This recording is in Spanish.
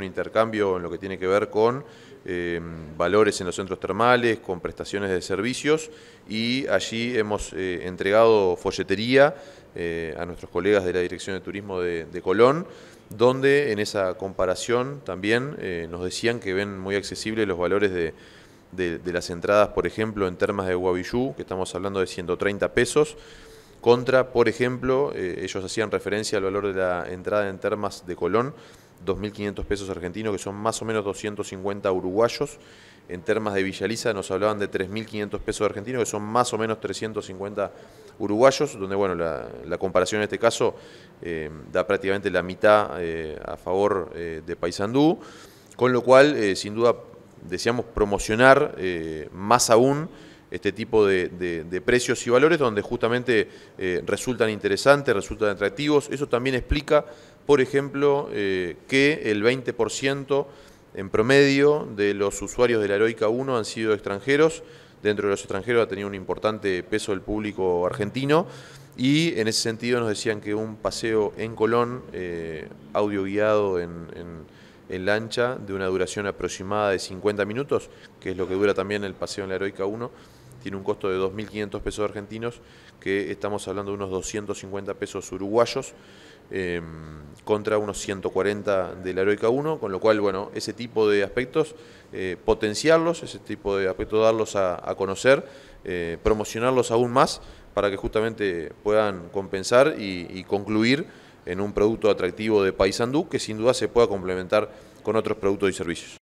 un intercambio en lo que tiene que ver con eh, valores en los centros termales, con prestaciones de servicios y allí hemos eh, entregado folletería eh, a nuestros colegas de la Dirección de Turismo de, Colón, donde en esa comparación también nos decían que ven muy accesibles los valores de, de, las entradas, por ejemplo, en termas de Guavillú, que estamos hablando de 130 pesos, contra, por ejemplo, ellos hacían referencia al valor de la entrada en termas de Colón 2.500 pesos argentinos, que son más o menos 250 uruguayos. En términos de Villaliza nos hablaban de 3.500 pesos argentinos, que son más o menos 350 uruguayos, donde bueno, la, comparación en este caso eh, da prácticamente la mitad eh, a favor eh, de Paysandú, con lo cual sin duda deseamos promocionar más aún este tipo de, precios y valores donde justamente eh, resultan interesantes, resultan atractivos. Eso también explica, por ejemplo, eh, que el 20% en promedio de los usuarios de la Heroica 1 han sido extranjeros. Dentro de los extranjeros ha tenido un importante peso el público argentino. Y en ese sentido nos decían que un paseo en Colón, eh, audio guiado en lancha de una duración aproximada de 50 minutos, que es lo que dura también el paseo en la Heroica 1, tiene un costo de 2.500 pesos argentinos, que estamos hablando de unos 250 pesos uruguayos em, contra unos 140 de la Heroica 1, con lo cual, bueno, ese tipo de aspectos, eh, potenciarlos, ese tipo de aspectos, darlos a, conocer, eh, promocionarlos aún más para que justamente puedan compensar y, y concluir en un producto atractivo de Paysandú que sin duda se pueda complementar con otros productos y servicios.